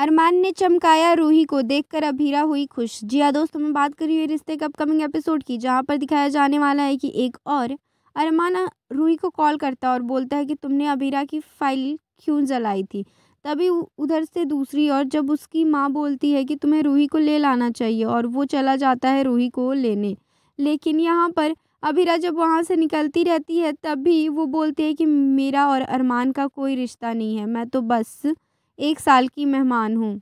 अरमान ने चमकाया रूही को देखकर अभीरा हुई खुश जी हाँ दोस्तों मैं बात कर रही हूँ रिश्ते के अपकमिंग एपिसोड की जहाँ पर दिखाया जाने वाला है कि एक और अरमान रूही को कॉल करता है और बोलता है कि तुमने अभीरा की फाइल क्यों जलाई थी तभी उधर से दूसरी और जब उसकी माँ बोलती है कि तुम्हें रूही को ले लाना चाहिए और वो चला जाता है रूही को लेने लेकिन यहाँ पर अभीरा जब वहाँ से निकलती रहती है तभी वो बोलती है कि मेरा और अरमान का कोई रिश्ता नहीं है मैं तो बस एक साल की मेहमान हूँ